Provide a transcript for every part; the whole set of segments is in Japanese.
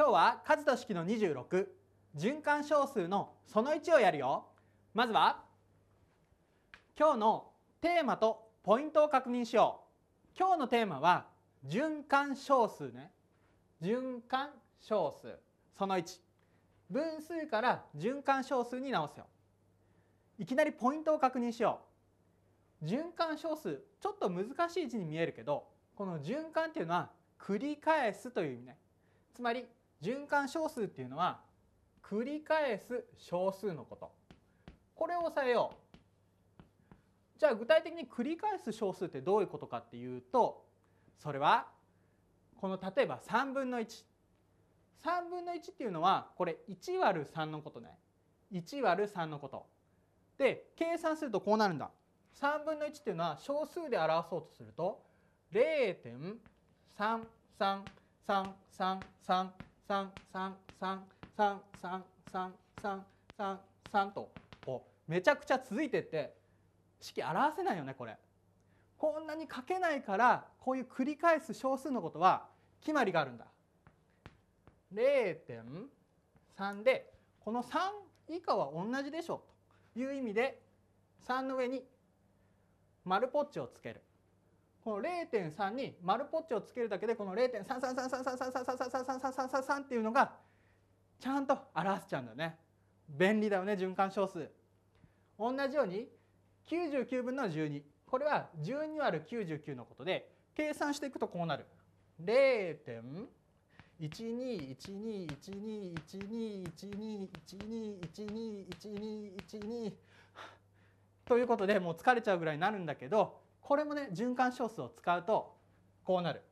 今日は数と式の26循環小数のその1をやるよまずは今日のテーマとポイントを確認しよう今日のテーマは循環小数ね循環小数その1分数から循環小数に直すよいきなりポイントを確認しよう循環小数ちょっと難しい字に見えるけどこの循環っていうのは繰り返すという意味ねつまり循環小数っていうのは繰り返す小数のことこれを抑えようじゃあ具体的に繰り返す小数ってどういうことかっていうとそれはこの例えば3分の13分の1っていうのはこれ1割る3のことね1割る3のことで計算するとこうなるんだ3分の1っていうのは小数で表そうとすると0.333333三三三三三三三三三とこうめちゃくちゃ続いてって式表せないよねこれ。こんなに書けないからこういう繰り返す小数のことは決まりがあるんだ。0.3でこの3以下は同じでしょという意味で3の上に丸ポッチをつける。この0.3に丸ポッチをつけるだけでこの0.3333333333っていうのがちゃんと表せちゃうんだよね。便利だよね循環小数。同じように99分の12これは12割る99のことで計算していくとこうなる。0 1 2 1 2 1 2 1 2 1 2 1 2 1 2 1 2 1 2ということでもう疲れちゃうぐらいになるんだけどこれもね循環小数を使うとこうなる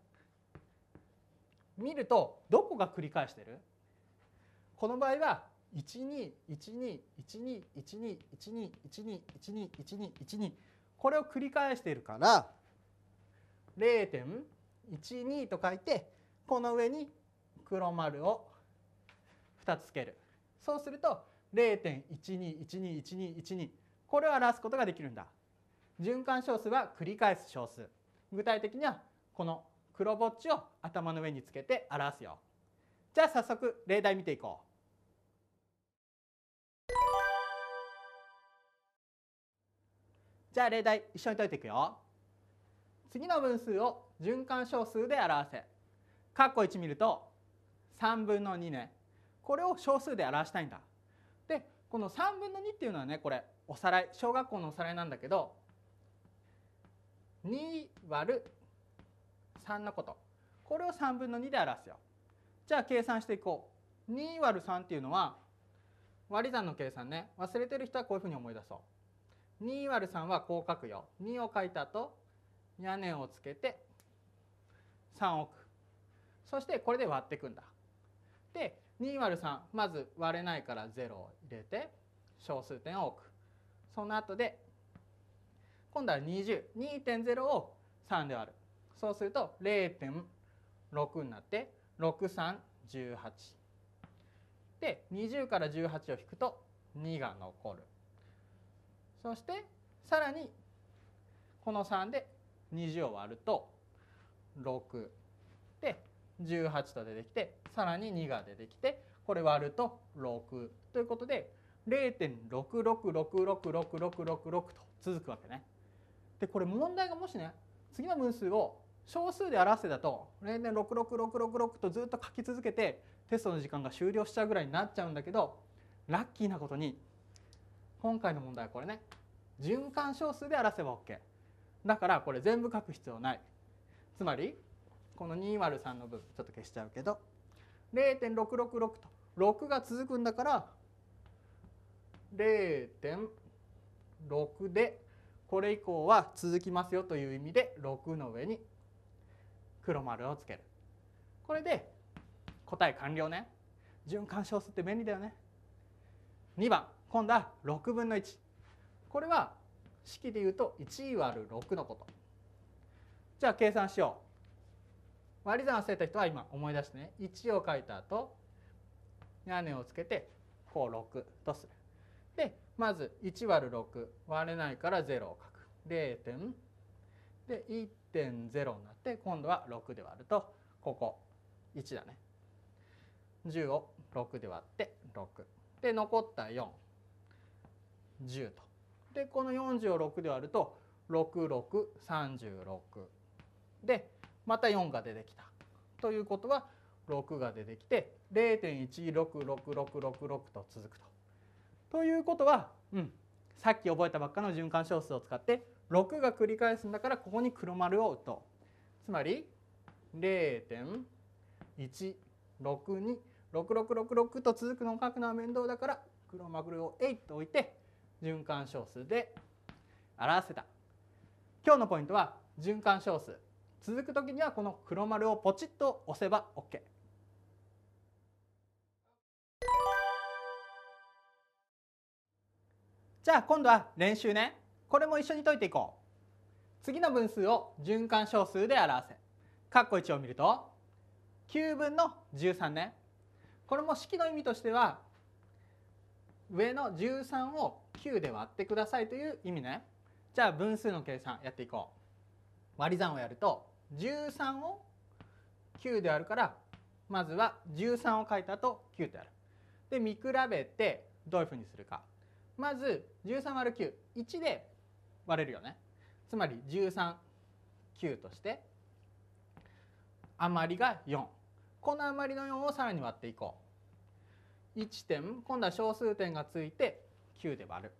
見るとどこが繰り返してるこの場合は1212121212121212これを繰り返しているから0.12と書いてこの上に黒丸を2つつけるそうすると0.12121212これを表すことができるんだ。循環小数は繰り返す小数具体的にはこの黒ぼっちを頭の上につけて表すよじゃあ早速例題見ていこうじゃあ例題一緒に解いていくよ次の分数を循環小数で表せ括弧1見ると3分の2ねこれを小数で表したいんだでこの3分の2っていうのはねこれおさらい小学校のおさらいなんだけど2割る3のことこれを3分の2で表すよ。じゃあ計算していこう。2割る3っていうのは割り算の計算ね忘れてる人はこういうふうに思い出そう。2割る3はこう書くよ。2を書いた後屋根をつけて3億そしてこれで割っていくんだ。で2割る3まず割れないから0を入れて小数点を置く。その後で今度は20。2.0を3で割る。そうすると0.6になって6318。で20から18を引くと2が残る。そしてさらにこの3で20を割ると6で18と出てきてさらに2が出てきてこれ割ると6ということで0.6666666と続くわけね。でこれ問題がもしね次の分数を小数で表せだと例年66666とずっと書き続けてテストの時間が終了しちゃうぐらいになっちゃうんだけどラッキーなことに今回の問題はこれね循環小数で表せば OK だからこれ全部書く必要ないつまりこの2 0 3の部分ちょっと消しちゃうけど0.666と6が続くんだから0.6でこれ以降は続きますよという意味で6の上に黒丸をつけるこれで答え完了ね循環小数って便利だよね2番今度は6分の1これは式でいうと1割る6のことじゃあ計算しよう割り算を捨てた人は今思い出してね1を書いた後屋根をつけてこう6とするでまず1割る6割れないから0を書く0で1.0になって今度は6で割るとここ1だね10を6で割って6で残った410とでこの40を6で割ると6636でまた4が出てきたということは6が出てきて0.166666と続くとということは、うん、さっき覚えたばっかの循環小数を使って6が繰り返すんだからここに黒丸を打とう。つまり0.1626666と続くのを書くのは面倒だから黒丸を8と置いて循環小数で表せた。今日のポイントは循環小数続く時にはこの黒丸をポチッと押せば OK。じゃあ今度は練習ねこれも一緒に解いていこう次の分数を循環小数で表せ括弧1を見ると9分の13ねこれも式の意味としては上の13を9で割ってくださいという意味ねじゃあ分数の計算やっていこう割り算をやると13を9で割るからまずは13を書いたと9ってやるで見比べてどういうふうにするかまず13割る91で割れるよねつまり139として余りが4この余りの4をさらに割っていこう1点今度は小数点がついて9で割る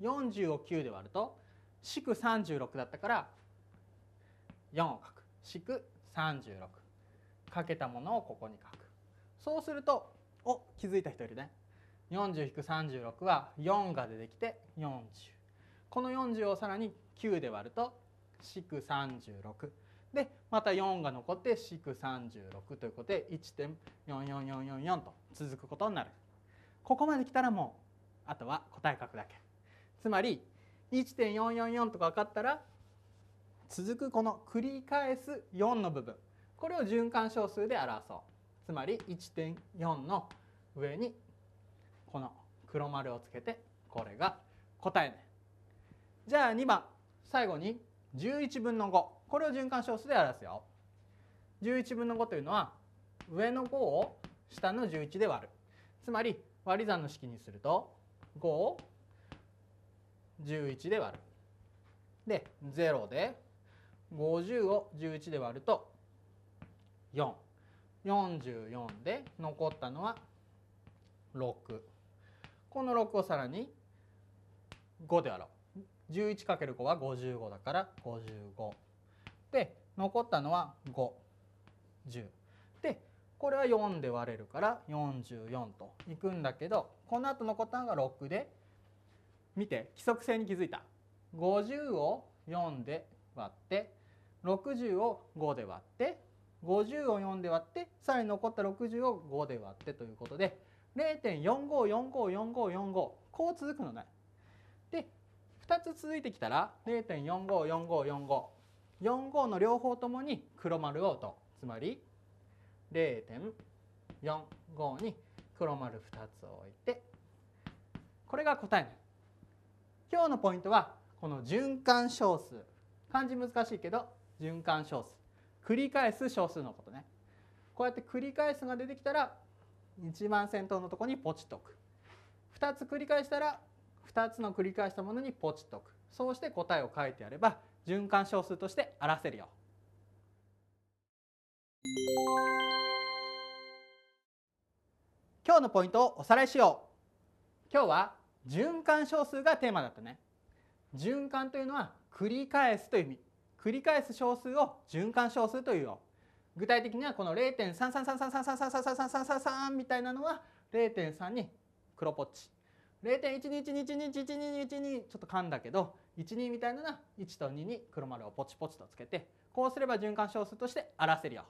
40を9で割ると式36だったから4を書く式36かけたものをここに書くそうするとお気づいた人いるね40-36は4が出てきて40この40をさらに9で割ると436でまた4が残って436ということで1.44444と続くことになるここまで来たらもうあとは答え書くだけつまり1.444とか分かったら続くこの繰り返す4の部分これを循環小数で表そうつまり1.4の上にこの黒丸をつけてこれが答えねじゃあ2番最後に11分の5これを循環小数で表すよ11分の5というのは上の5を下の11で割るつまり割り算の式にすると5を11で割るで0で50を11で割ると444で残ったのは6。この6をさらに5で割ろう。11×5 は55だから55。で残ったのは510。でこれは4で割れるから44といくんだけどこの後残ったのが6で見て規則性に気づいた。50を4で割って60を5で割って50を4で割ってさらに残った60を5で割ってということで。0.45454545こう続くのね。で2つ続いてきたら0.45454545の両方ともに黒丸をとつまり0.45に黒丸2つを置いてこれが答えね。今日のポイントはこの循環小数漢字難しいけど循環小数繰り返す小数のことねこうやって繰り返すが出てきたら一番先頭のところにポチっとく2つ繰り返したら2つの繰り返したものにポチっとくそうして答えを書いてやれば循環小数として表せるよ。今日のポイントをおさらいしよう今日は循環小数がテーマだったね循環というのは繰り返すという意味繰り返す小数を循環小数というよ具体的にはこの0.3333333333みたいなのは0.3に黒ポッチ0.121212122ちょっと噛んだけど12みたいなのは1と2に黒丸をポチポチとつけてこうすれば循環小数として表せるよ。